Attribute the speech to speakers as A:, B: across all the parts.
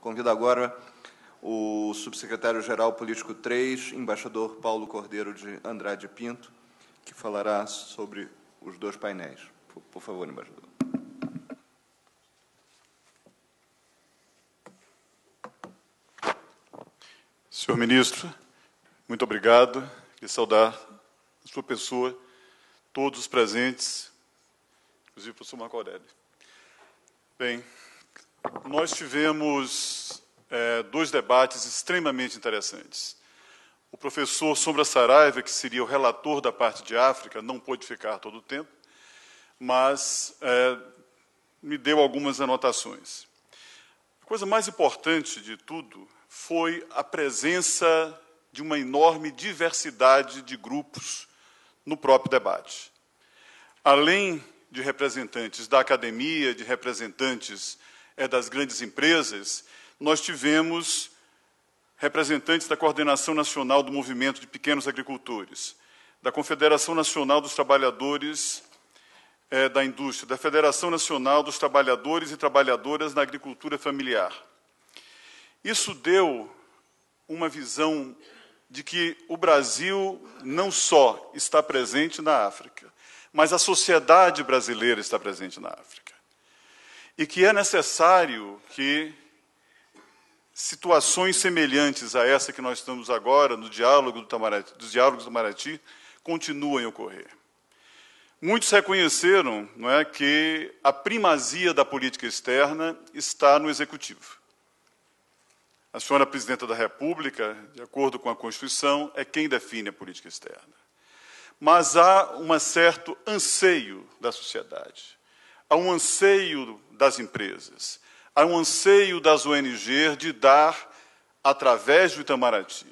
A: Convido agora o subsecretário-geral político 3, embaixador Paulo Cordeiro de Andrade Pinto, que falará sobre os dois painéis. Por, favor, embaixador. Senhor ministro, muito obrigado. Queria saudar a sua pessoa, todos os presentes, inclusive o professor Marco Aurélio. Bem, nós tivemos é, dois debates extremamente interessantes. O professor Sombra Saraiva, que seria o relator da parte de África, não pôde ficar todo o tempo, mas é, me deu algumas anotações. A coisa mais importante de tudo foi a presença de uma enorme diversidade de grupos no próprio debate. Além de representantes da academia, de representantes é das grandes empresas, nós tivemos representantes da Coordenação Nacional do Movimento de Pequenos Agricultores, da Confederação Nacional dos Trabalhadores é, da Indústria, da Federação Nacional dos Trabalhadores e Trabalhadoras na Agricultura Familiar. Isso deu uma visão de que o Brasil não só está presente na África, mas a sociedade brasileira está presente na África e que é necessário que situações semelhantes a essa que nós estamos agora no diálogo do dos diálogos do Maraty, continuem a ocorrer. Muitos reconheceram não é, que a primazia da política externa está no executivo. A senhora presidenta da República, de acordo com a Constituição, é quem define a política externa. Mas há um certo anseio da sociedade a um anseio das empresas, a um anseio das ONG de dar, através do Itamaraty,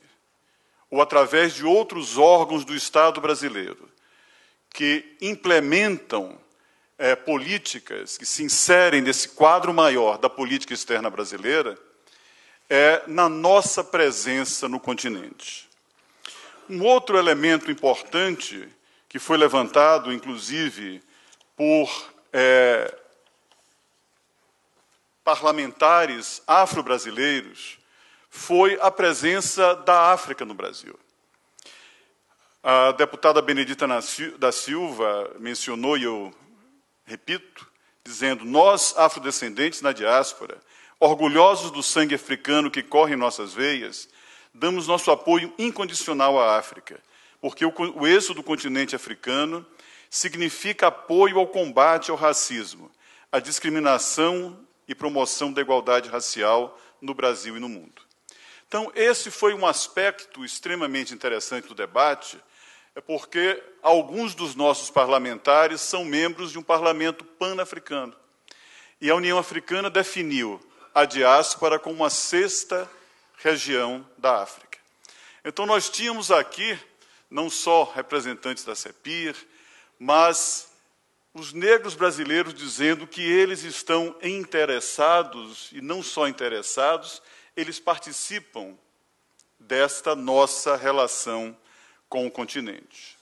A: ou através de outros órgãos do Estado brasileiro, que implementam é, políticas que se inserem nesse quadro maior da política externa brasileira, é na nossa presença no continente. Um outro elemento importante que foi levantado, inclusive, por é, parlamentares afro-brasileiros foi a presença da África no Brasil. A deputada Benedita da Silva mencionou, e eu repito, dizendo: Nós, afrodescendentes na diáspora, orgulhosos do sangue africano que corre em nossas veias, damos nosso apoio incondicional à África, porque o êxodo do continente africano significa apoio ao combate ao racismo, à discriminação e promoção da igualdade racial no Brasil e no mundo. Então, esse foi um aspecto extremamente interessante do debate, é porque alguns dos nossos parlamentares são membros de um parlamento pan-africano. E a União Africana definiu a diáspora como a sexta região da África. Então, nós tínhamos aqui não só representantes da CEPIR, mas os negros brasileiros dizendo que eles estão interessados, e não só interessados, eles participam desta nossa relação com o continente.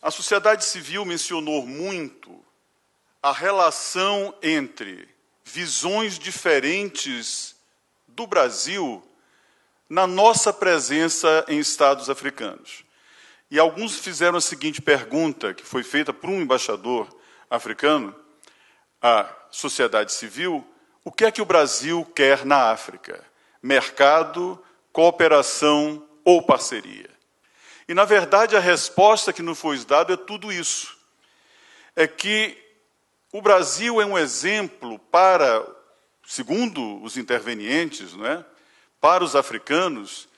A: A sociedade civil mencionou muito a relação entre visões diferentes do Brasil na nossa presença em estados africanos. E alguns fizeram a seguinte pergunta, que foi feita por um embaixador africano à sociedade civil: o que é que o Brasil quer na África? Mercado, cooperação ou parceria? E, na verdade, a resposta que nos foi dada é tudo isso. É que o Brasil é um exemplo para, segundo os intervenientes, não é? para os africanos,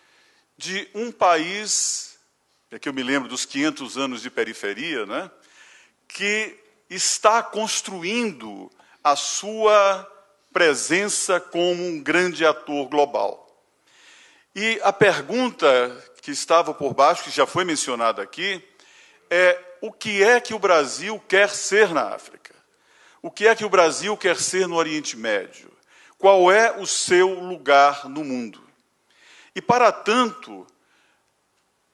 A: de um país é que eu me lembro dos 500 anos de periferia, né? que está construindo a sua presença como um grande ator global. E a pergunta que estava por baixo, que já foi mencionada aqui, é o que é que o Brasil quer ser na África? O que é que o Brasil quer ser no Oriente Médio? Qual é o seu lugar no mundo? E para tanto,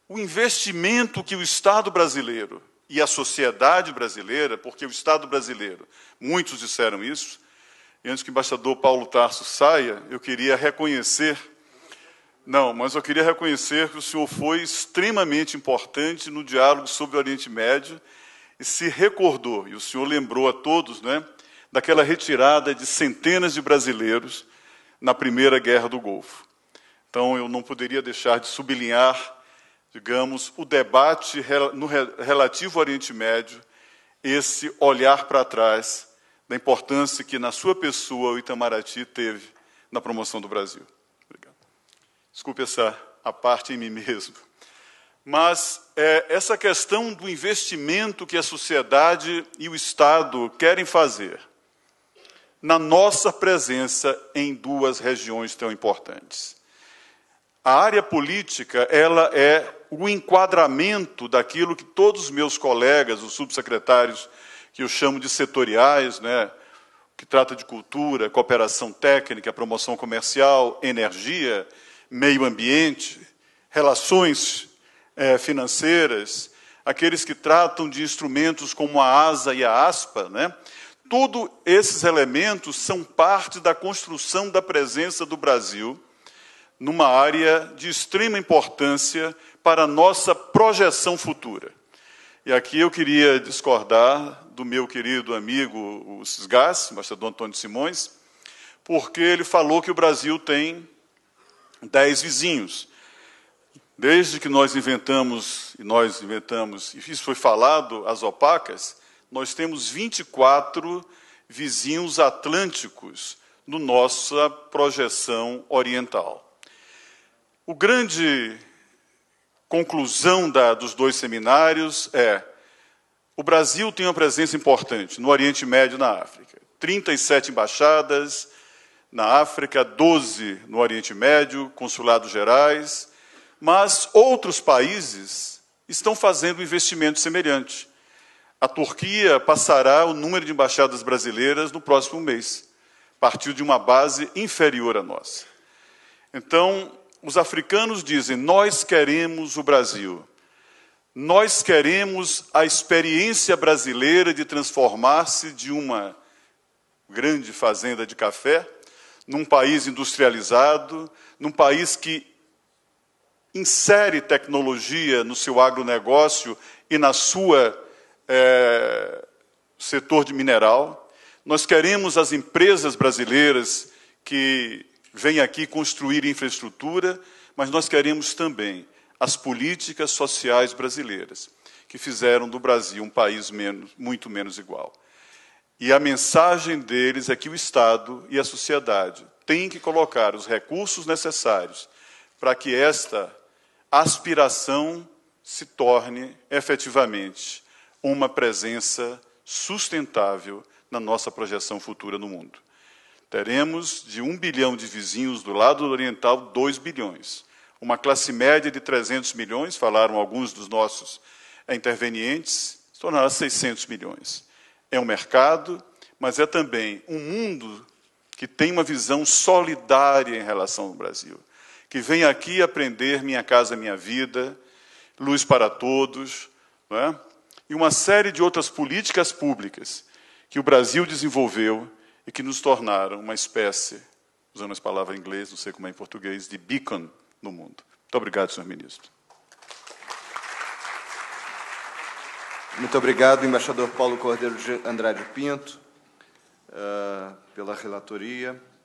A: o investimento que o Estado brasileiro e a sociedade brasileira, porque o Estado brasileiro, muitos disseram isso, e antes que o embaixador Paulo Tarso saia, eu queria reconhecer, não, mas eu queria reconhecer que o senhor foi extremamente importante no diálogo sobre o Oriente Médio e se recordou, e o senhor lembrou a todos, né, daquela retirada de centenas de brasileiros na Primeira Guerra do Golfo. Então, eu não poderia deixar de sublinhar digamos, o debate no relativo ao Oriente Médio, esse olhar para trás da importância que na sua pessoa o Itamaraty teve na promoção do Brasil. Obrigado. Desculpe essa a parte em mim mesmo. Mas é, essa questão do investimento que a sociedade e o Estado querem fazer na nossa presença em duas regiões tão importantes. A área política, ela é o enquadramento daquilo que todos os meus colegas, os subsecretários, que eu chamo de setoriais, né, que trata de cultura, cooperação técnica, promoção comercial, energia, meio ambiente, relações é, financeiras, aqueles que tratam de instrumentos como a asa e a aspa, né? Todos esses elementos são parte da construção da presença do Brasil numa área de extrema importância para a nossa projeção futura. E aqui eu queria discordar do meu querido amigo o Cisgas, embaixador Antônio Simões, porque ele falou que o Brasil tem dez vizinhos. Desde que nós inventamos, e nós inventamos, e isso foi falado, as opacas, nós temos 24 vizinhos atlânticos no nossa projeção oriental. O grande conclusão da, dos dois seminários é: o Brasil tem uma presença importante no Oriente Médio e na África. 37 embaixadas na África, 12 no Oriente Médio, consulados gerais, mas outros países estão fazendo investimento semelhante. A Turquia passará o número de embaixadas brasileiras no próximo mês, partiu de uma base inferior à nossa. Então, os africanos dizem: Nós queremos o Brasil. Nós queremos a experiência brasileira de transformar-se de uma grande fazenda de café num país industrializado, num país que insere tecnologia no seu agronegócio e na sua é, setor de mineral. Nós queremos as empresas brasileiras que vem aqui construir infraestrutura, mas nós queremos também as políticas sociais brasileiras, que fizeram do Brasil um país menos, muito menos igual. E a mensagem deles é que o Estado e a sociedade têm que colocar os recursos necessários para que esta aspiração se torne efetivamente uma presença sustentável na nossa projeção futura no mundo. Teremos de um bilhão de vizinhos do lado oriental, dois bilhões. Uma classe média de 300 milhões, falaram alguns dos nossos intervenientes, se tornará 600 milhões. É um mercado, mas é também um mundo que tem uma visão solidária em relação ao Brasil, que vem aqui aprender Minha Casa Minha Vida, Luz para Todos, é? e uma série de outras políticas públicas que o Brasil desenvolveu e que nos tornaram uma espécie, usando as palavras em inglês, não sei como é em português, de beacon no mundo. Muito obrigado, senhor ministro. Muito obrigado, embaixador Paulo Cordeiro de Andrade Pinto, eh, pela relatoria.